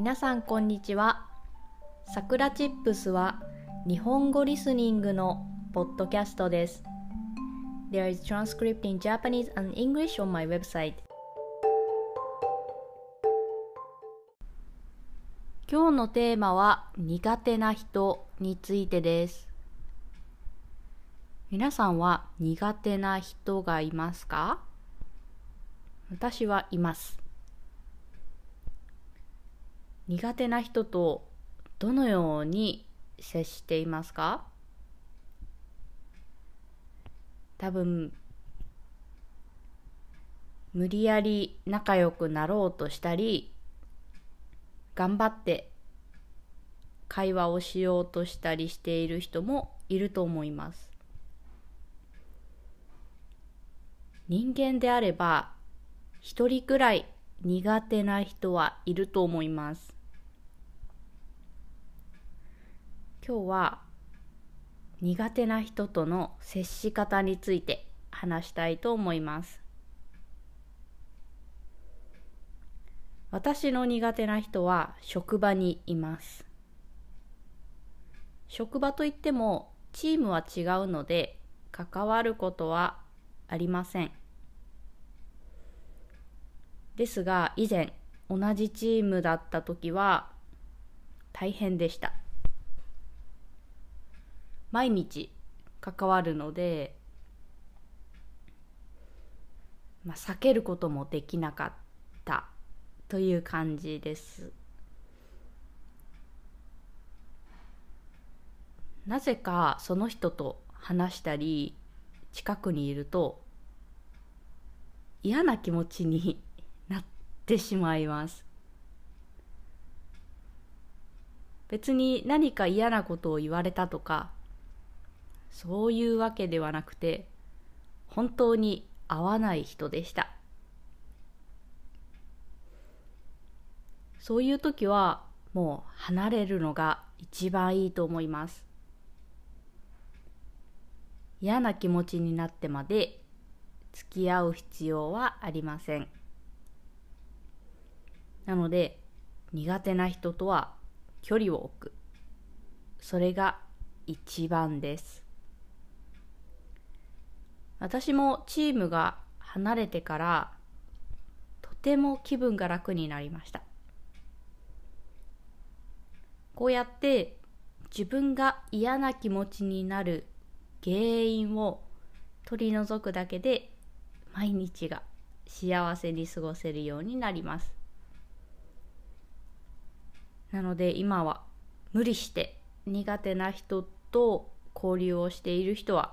皆さんこんにちはさくらチップスは日本語リスニングのポッドキャストです There is transcript in Japanese and English on my website 今日のテーマは苦手な人についてです皆さんは苦手な人がいますか私はいます苦手な人とどのように接していますか多分無理やり仲良くなろうとしたり頑張って会話をしようとしたりしている人もいると思います人間であれば一人くらい苦手な人はいると思います今日は苦手な人との接し方について話したいと思います私の苦手な人は職場にいます職場といってもチームは違うので関わることはありませんですが以前同じチームだった時は大変でした毎日関わるので、まあ、避けることもできなかったという感じです。なぜかその人と話したり近くにいると嫌な気持ちになってしまいます。別に何か嫌なことを言われたとかそういうわけではなくて本当に合わない人でしたそういう時はもう離れるのが一番いいと思います嫌な気持ちになってまで付き合う必要はありませんなので苦手な人とは距離を置くそれが一番です私もチームが離れてからとても気分が楽になりましたこうやって自分が嫌な気持ちになる原因を取り除くだけで毎日が幸せに過ごせるようになりますなので今は無理して苦手な人と交流をしている人は